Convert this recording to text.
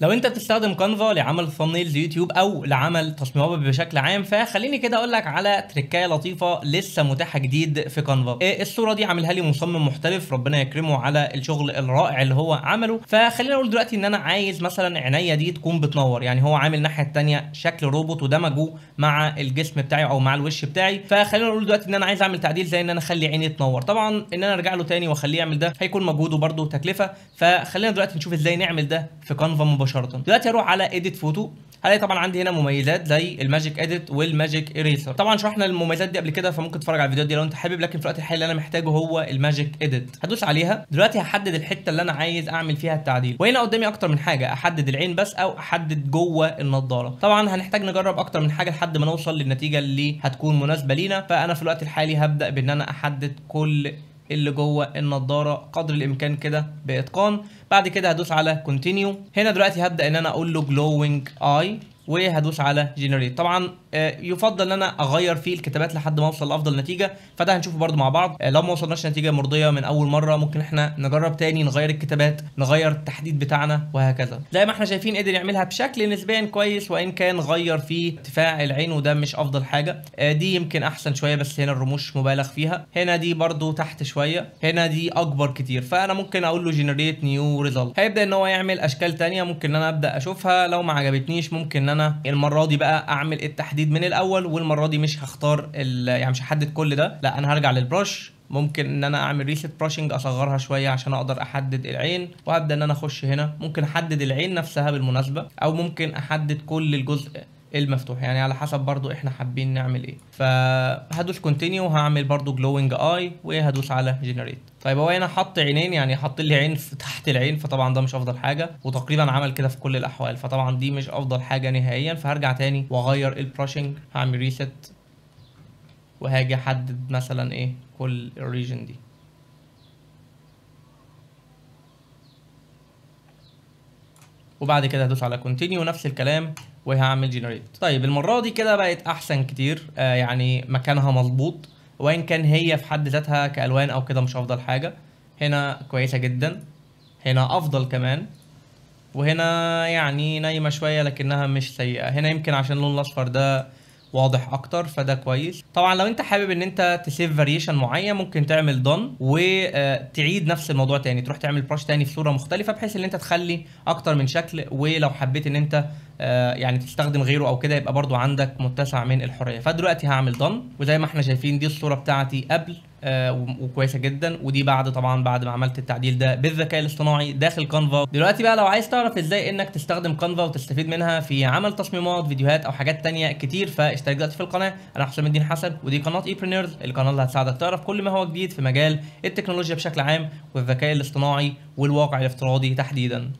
لو انت بتستخدم كانفا لعمل ثمنيلز يوتيوب او لعمل تصميمات بشكل عام فخليني كده اقول لك على تركايه لطيفه لسه متاحه جديد في كانفا إيه الصوره دي عاملها لي مصمم محترف ربنا يكرمه على الشغل الرائع اللي هو عمله فخلينا اقول دلوقتي ان انا عايز مثلا عينيا دي تكون بتنور يعني هو عامل الناحيه الثانيه شكل روبوت ودمجه مع الجسم بتاعي او مع الوش بتاعي فخلينا نقول دلوقتي ان انا عايز اعمل تعديل زي ان انا اخلي عيني تنور طبعا ان انا ارجع له تاني واخليه يعمل ده هيكون مجهود وبرده تكلفه فخلينا دلوقتي نشوف ازاي نعمل ده في كانفا مباشره دلوقتي هروح على اديت فوتو هلاقي طبعا عندي هنا مميزات زي الماجيك اديت والماجيك اريسر طبعا شرحنا المميزات دي قبل كده فممكن تتفرج على الفيديوهات دي لو انت حابب لكن في الوقت الحالي اللي انا محتاجه هو الماجيك اديت هدوس عليها دلوقتي هحدد الحته اللي انا عايز اعمل فيها التعديل وهنا قدامي اكتر من حاجه احدد العين بس او احدد جوه النضاره طبعا هنحتاج نجرب اكتر من حاجه لحد ما نوصل للنتيجه اللي هتكون مناسبه لينا فانا في الوقت الحالي هبدا بان انا احدد كل اللي جوه النضاره قدر الامكان كده باتقان بعد كده هدوس على كونتينيو هنا دلوقتي هبدا ان انا اقول له جلوينج اي وهدوس على جنريت طبعا آه، يفضل ان انا اغير فيه الكتابات لحد ما اوصل لافضل نتيجه فده هنشوفه برده مع بعض آه، لو ما وصلناش نتيجه مرضيه من اول مره ممكن احنا نجرب تاني نغير الكتابات نغير التحديد بتاعنا وهكذا زي ما احنا شايفين قدر يعملها بشكل نسبيا كويس وان كان غير فيه ارتفاع العين وده مش افضل حاجه آه، دي يمكن احسن شويه بس هنا الرموش مبالغ فيها هنا دي برده تحت شويه هنا دي اكبر كتير فانا ممكن اقول له جنريت نيو ريزلت هيبدا ان هو يعمل اشكال ثانيه ممكن ان انا ابدا اشوفها لو ما عجبتنيش ممكن انا المره دي بقى اعمل التحديد من الاول والمره دي مش هختار يعني مش هحدد كل ده لا انا هرجع للبرش ممكن ان انا اعمل ريست براشنج اصغرها شويه عشان اقدر احدد العين وابدا ان انا اخش هنا ممكن احدد العين نفسها بالمناسبه او ممكن احدد كل الجزء المفتوح يعني على حسب برضو احنا حابين نعمل ايه فهدوس كونتينيو وهعمل برضو جلوينج اي وهدوس على جنريت طيب هو هنا حط عينين يعني حط لي عين تحت العين فطبعا ده مش افضل حاجه وتقريبا عمل كده في كل الاحوال فطبعا دي مش افضل حاجه نهائيا فهرجع تاني واغير البراشنج هعمل ريست وهاجي احدد مثلا ايه كل الريجن دي وبعد كده هدوس على كونتينيو نفس الكلام وهعمل جنريت طيب المره دي كده بقت احسن كتير آه يعني مكانها مظبوط وان كان هي في حد ذاتها كالوان او كده مش افضل حاجه هنا كويسه جدا هنا افضل كمان وهنا يعني نايمه شويه لكنها مش سيئه هنا يمكن عشان اللون الاصفر ده واضح اكتر فده كويس طبعا لو انت حابب ان انت تسيف فاريشن معين ممكن تعمل دن وتعيد آه، نفس الموضوع تاني تروح تعمل براش تاني في صوره مختلفه بحيث ان انت تخلي اكتر من شكل ولو حبيت ان انت آه، يعني تستخدم غيره او كده يبقى برضو عندك متسع من الحريه فدلوقتي هعمل دن وزي ما احنا شايفين دي الصوره بتاعتي قبل آه، وكويسه جدا ودي بعد طبعا بعد ما عملت التعديل ده بالذكاء الاصطناعي داخل كانفا دلوقتي بقى لو عايز تعرف ازاي انك تستخدم كانفا وتستفيد منها في عمل تصميمات فيديوهات او حاجات تانية كتير فاشترك دلوقتي في القناه انا حسام الدين حسن ودي قناه ايبرينيرز القناه اللي هتساعدك تعرف كل ما هو جديد في مجال التكنولوجيا بشكل عام والذكاء الاصطناعي والواقع الافتراضي تحديدا